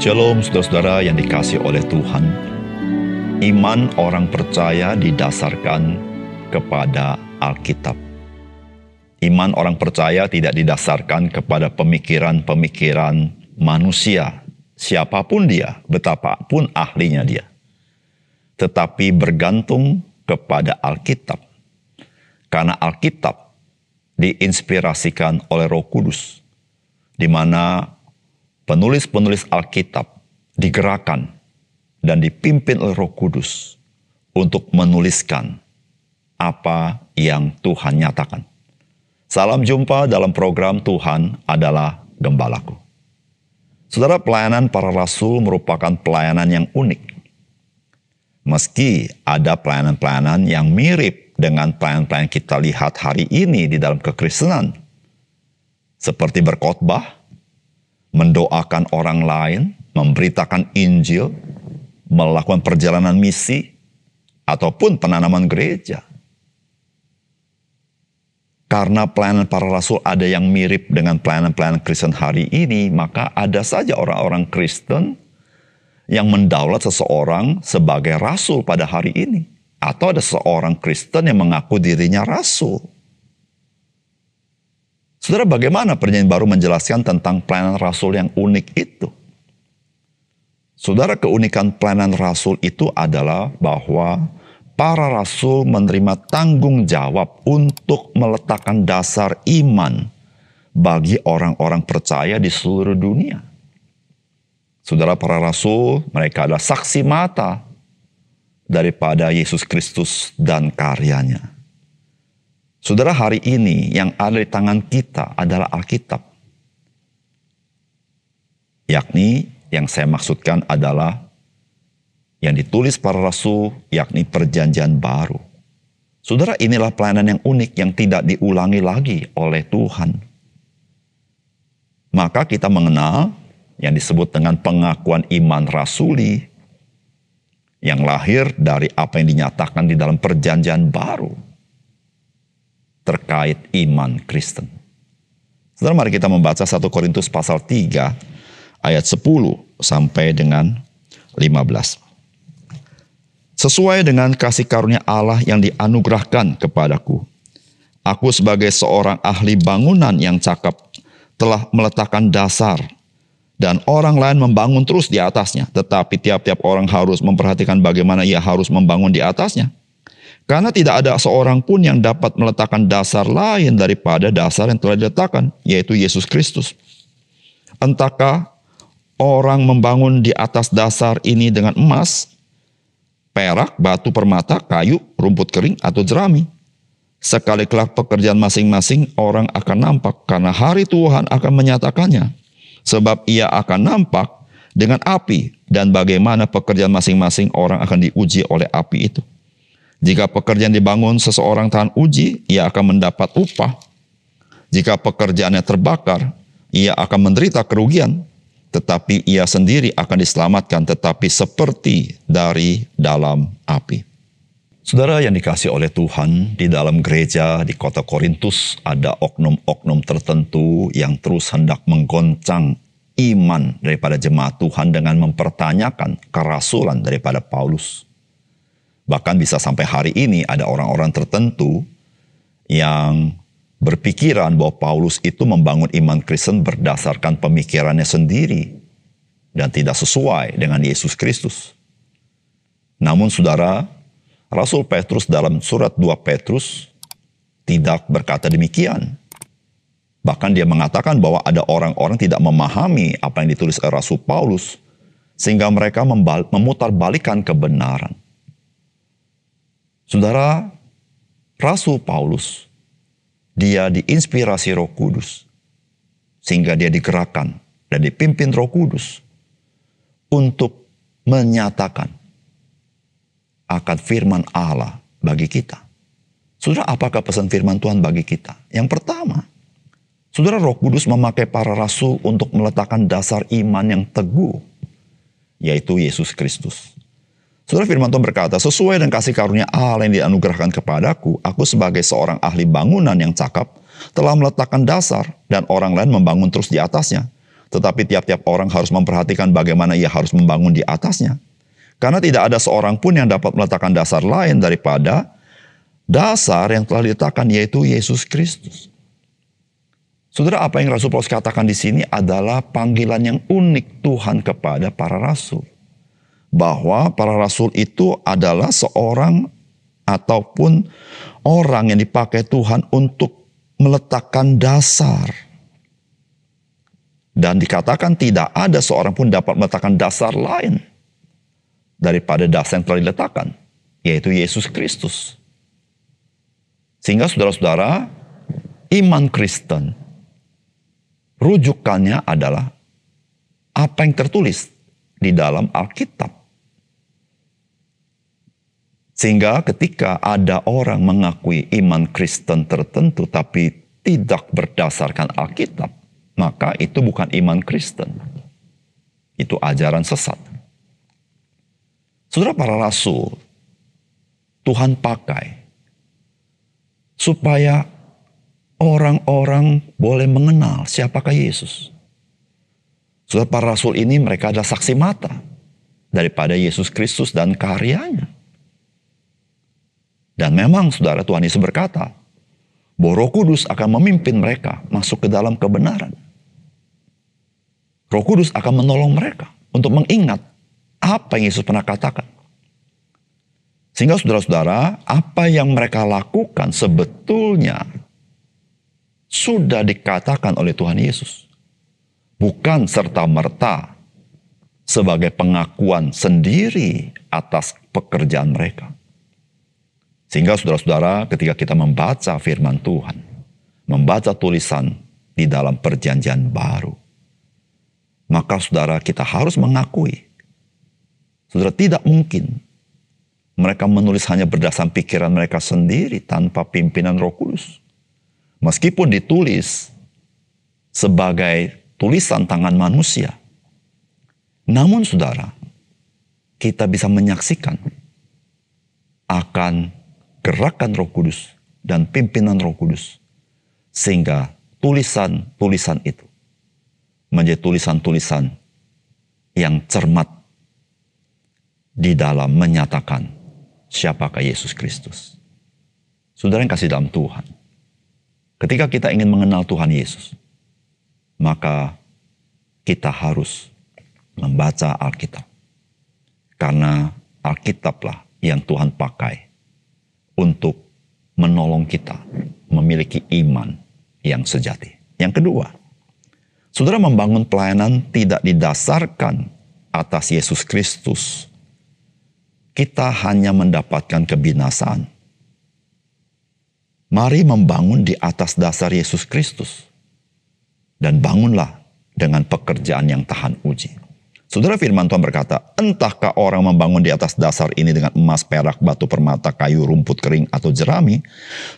Shalom saudara-saudara yang dikasih oleh Tuhan. Iman orang percaya didasarkan kepada Alkitab. Iman orang percaya tidak didasarkan kepada pemikiran-pemikiran manusia, siapapun dia, betapapun ahlinya dia. Tetapi bergantung kepada Alkitab. Karena Alkitab diinspirasikan oleh Roh Kudus, di mana penulis-penulis Alkitab digerakkan dan dipimpin oleh Roh Kudus untuk menuliskan apa yang Tuhan nyatakan. Salam jumpa dalam program Tuhan adalah gembalaku. Saudara, pelayanan para rasul merupakan pelayanan yang unik. Meski ada pelayanan-pelayanan yang mirip dengan pelayanan-pelayanan kita lihat hari ini di dalam kekristenan, seperti berkhotbah, mendoakan orang lain, memberitakan Injil, melakukan perjalanan misi, ataupun penanaman gereja. Karena pelayanan para rasul ada yang mirip dengan pelayanan-pelayanan Kristen hari ini, maka ada saja orang-orang Kristen yang mendaulat seseorang sebagai rasul pada hari ini. Atau ada seorang Kristen yang mengaku dirinya rasul. Saudara, bagaimana perjanjian baru menjelaskan tentang pelayanan rasul yang unik itu? Saudara, keunikan pelayanan rasul itu adalah bahwa para rasul menerima tanggung jawab untuk meletakkan dasar iman bagi orang-orang percaya di seluruh dunia. Saudara, para rasul, mereka adalah saksi mata daripada Yesus Kristus dan karyanya. Saudara, hari ini yang ada di tangan kita adalah Alkitab. Yakni yang saya maksudkan adalah yang ditulis para rasul, yakni perjanjian baru. Saudara, inilah pelayanan yang unik yang tidak diulangi lagi oleh Tuhan. Maka kita mengenal yang disebut dengan pengakuan iman rasuli yang lahir dari apa yang dinyatakan di dalam perjanjian baru terkait iman Kristen. Saudara mari kita membaca 1 Korintus pasal 3 ayat 10 sampai dengan 15. Sesuai dengan kasih karunia Allah yang dianugerahkan kepadaku, aku sebagai seorang ahli bangunan yang cakap telah meletakkan dasar dan orang lain membangun terus di atasnya. Tetapi tiap-tiap orang harus memperhatikan bagaimana ia harus membangun di atasnya. Karena tidak ada seorang pun yang dapat meletakkan dasar lain daripada dasar yang telah diletakkan, yaitu Yesus Kristus. Entahkah orang membangun di atas dasar ini dengan emas, perak, batu permata, kayu, rumput kering, atau jerami. Sekali kelak pekerjaan masing-masing orang akan nampak karena hari Tuhan akan menyatakannya. Sebab ia akan nampak dengan api dan bagaimana pekerjaan masing-masing orang akan diuji oleh api itu. Jika pekerjaan dibangun seseorang tahan uji, ia akan mendapat upah. Jika pekerjaannya terbakar, ia akan menderita kerugian, tetapi ia sendiri akan diselamatkan, tetapi seperti dari dalam api. Saudara yang dikasih oleh Tuhan, di dalam gereja di kota Korintus ada oknum-oknum tertentu yang terus hendak menggoncang iman daripada jemaat Tuhan dengan mempertanyakan kerasulan daripada Paulus. Bahkan bisa sampai hari ini ada orang-orang tertentu yang berpikiran bahwa Paulus itu membangun iman Kristen berdasarkan pemikirannya sendiri dan tidak sesuai dengan Yesus Kristus. Namun saudara, Rasul Petrus dalam surat 2 Petrus tidak berkata demikian. Bahkan dia mengatakan bahwa ada orang-orang tidak memahami apa yang ditulis oleh Rasul Paulus sehingga mereka memutarbalikkan kebenaran. Saudara, Rasul Paulus, dia diinspirasi roh kudus. Sehingga dia digerakkan dan dipimpin roh kudus untuk menyatakan akan firman Allah bagi kita. Saudara, apakah pesan firman Tuhan bagi kita? Yang pertama, saudara roh kudus memakai para rasul untuk meletakkan dasar iman yang teguh, yaitu Yesus Kristus. Saudara Firman Tuhan berkata, sesuai dengan kasih karunia Allah yang dianugerahkan kepadaku, aku sebagai seorang ahli bangunan yang cakap, telah meletakkan dasar dan orang lain membangun terus di atasnya. Tetapi tiap-tiap orang harus memperhatikan bagaimana ia harus membangun di atasnya. Karena tidak ada seorang pun yang dapat meletakkan dasar lain daripada dasar yang telah diletakkan yaitu Yesus Kristus. Saudara, apa yang Rasul Paulus katakan di sini adalah panggilan yang unik Tuhan kepada para rasul bahwa para rasul itu adalah seorang ataupun orang yang dipakai Tuhan untuk meletakkan dasar. Dan dikatakan tidak ada seorang pun dapat meletakkan dasar lain daripada dasar yang telah diletakkan, yaitu Yesus Kristus. Sehingga saudara-saudara, iman Kristen rujukannya adalah apa yang tertulis di dalam Alkitab. Sehingga ketika ada orang mengakui iman Kristen tertentu tapi tidak berdasarkan Alkitab, maka itu bukan iman Kristen. Itu ajaran sesat. Saudara para rasul, Tuhan pakai supaya orang-orang boleh mengenal siapakah Yesus. Saudara para rasul ini mereka adalah saksi mata daripada Yesus Kristus dan karyanya. Dan memang saudara Tuhan Yesus berkata, bahwa roh kudus akan memimpin mereka masuk ke dalam kebenaran. Roh kudus akan menolong mereka untuk mengingat apa yang Yesus pernah katakan. Sehingga saudara-saudara, apa yang mereka lakukan sebetulnya sudah dikatakan oleh Tuhan Yesus. Bukan serta-merta sebagai pengakuan sendiri atas pekerjaan mereka. Sehingga saudara-saudara ketika kita membaca firman Tuhan, membaca tulisan di dalam perjanjian baru, maka saudara kita harus mengakui, saudara tidak mungkin mereka menulis hanya berdasarkan pikiran mereka sendiri tanpa pimpinan roh kudus. Meskipun ditulis sebagai tulisan tangan manusia. Namun saudara, kita bisa menyaksikan akan gerakan Roh Kudus dan pimpinan Roh Kudus, sehingga tulisan-tulisan itu menjadi tulisan-tulisan yang cermat di dalam menyatakan siapakah Yesus Kristus. Saudara yang kasih dalam Tuhan, ketika kita ingin mengenal Tuhan Yesus, maka kita harus membaca Alkitab. Karena Alkitablah yang Tuhan pakai untuk menolong kita memiliki iman yang sejati. Yang kedua, saudara membangun pelayanan tidak didasarkan atas Yesus Kristus. Kita hanya mendapatkan kebinasaan. Mari membangun di atas dasar Yesus Kristus. Dan bangunlah dengan pekerjaan yang tahan uji. Saudara firman Tuhan berkata, entahkah orang membangun di atas dasar ini dengan emas, perak, batu permata, kayu, rumput kering, atau jerami.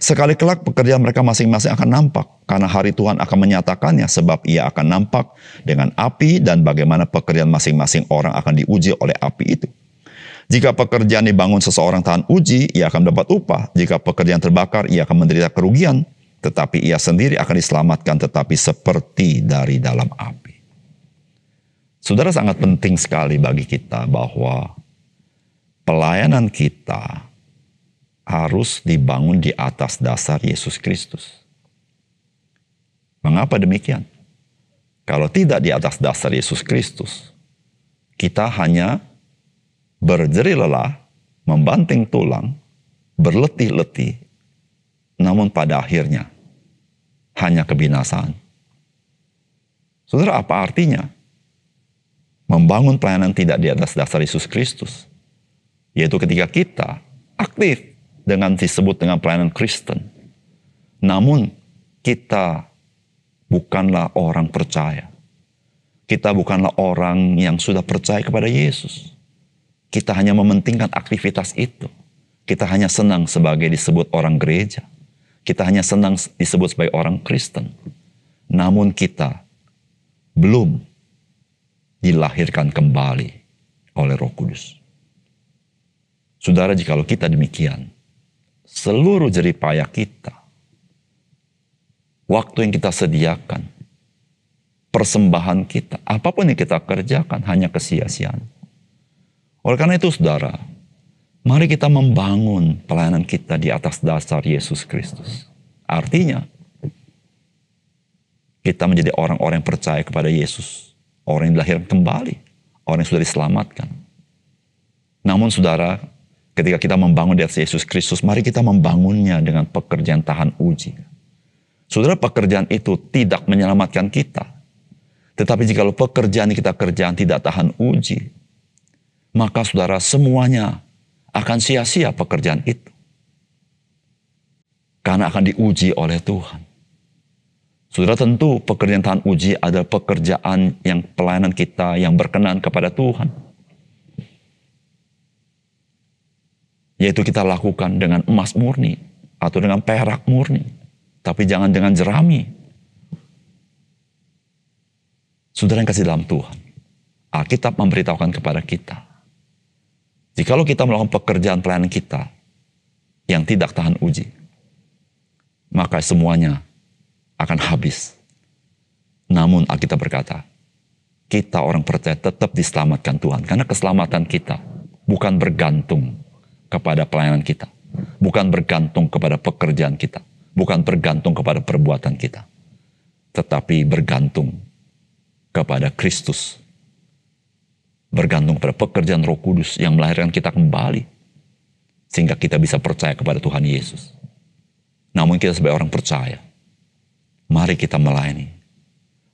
Sekali kelak pekerjaan mereka masing-masing akan nampak. Karena hari Tuhan akan menyatakannya sebab ia akan nampak dengan api dan bagaimana pekerjaan masing-masing orang akan diuji oleh api itu. Jika pekerjaan dibangun seseorang tahan uji, ia akan dapat upah. Jika pekerjaan terbakar, ia akan menderita kerugian. Tetapi ia sendiri akan diselamatkan tetapi seperti dari dalam api. Saudara sangat penting sekali bagi kita bahwa pelayanan kita harus dibangun di atas dasar Yesus Kristus. Mengapa demikian? Kalau tidak di atas dasar Yesus Kristus, kita hanya berjeri lelah, membanting tulang, berletih-letih, namun pada akhirnya hanya kebinasaan. Saudara, apa artinya? membangun pelayanan tidak di atas dasar Yesus Kristus. Yaitu ketika kita aktif dengan disebut dengan pelayanan Kristen. Namun kita bukanlah orang percaya. Kita bukanlah orang yang sudah percaya kepada Yesus. Kita hanya mementingkan aktivitas itu. Kita hanya senang sebagai disebut orang gereja. Kita hanya senang disebut sebagai orang Kristen. Namun kita belum dilahirkan kembali oleh Roh Kudus. Saudara, jikalau kita demikian, seluruh jeripaya kita, waktu yang kita sediakan, persembahan kita, apapun yang kita kerjakan hanya kesia-siaan. Oleh karena itu, saudara, mari kita membangun pelayanan kita di atas dasar Yesus Kristus. Artinya, kita menjadi orang-orang yang percaya kepada Yesus orang yang dilahirkan kembali, orang yang sudah diselamatkan. Namun saudara, ketika kita membangun di atas Yesus Kristus, mari kita membangunnya dengan pekerjaan tahan uji. Saudara, pekerjaan itu tidak menyelamatkan kita. Tetapi jikalau pekerjaan kita kerjaan tidak tahan uji, maka saudara semuanya akan sia-sia pekerjaan itu. Karena akan diuji oleh Tuhan. Saudara tentu pekerjaan tahan uji adalah pekerjaan yang pelayanan kita yang berkenan kepada Tuhan. Yaitu kita lakukan dengan emas murni atau dengan perak murni. Tapi jangan dengan jerami. Saudara yang kasih dalam Tuhan. Alkitab memberitahukan kepada kita. Jikalau kita melakukan pekerjaan pelayanan kita yang tidak tahan uji, maka semuanya akan habis. Namun Alkitab berkata, kita orang percaya tetap diselamatkan Tuhan. Karena keselamatan kita bukan bergantung kepada pelayanan kita. Bukan bergantung kepada pekerjaan kita. Bukan bergantung kepada perbuatan kita. Tetapi bergantung kepada Kristus. Bergantung pada pekerjaan roh kudus yang melahirkan kita kembali. Sehingga kita bisa percaya kepada Tuhan Yesus. Namun kita sebagai orang percaya, Mari kita melayani.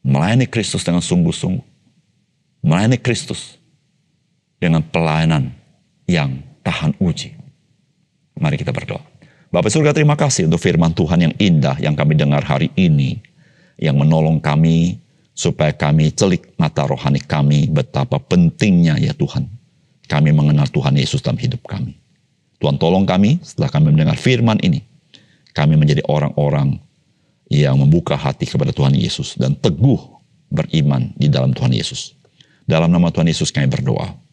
Melayani Kristus dengan sungguh-sungguh. Melayani Kristus dengan pelayanan yang tahan uji. Mari kita berdoa. Bapak surga terima kasih untuk firman Tuhan yang indah yang kami dengar hari ini. Yang menolong kami supaya kami celik mata rohani kami betapa pentingnya ya Tuhan. Kami mengenal Tuhan Yesus dalam hidup kami. Tuhan tolong kami setelah kami mendengar firman ini. Kami menjadi orang-orang yang membuka hati kepada Tuhan Yesus dan teguh beriman di dalam Tuhan Yesus. Dalam nama Tuhan Yesus kami berdoa.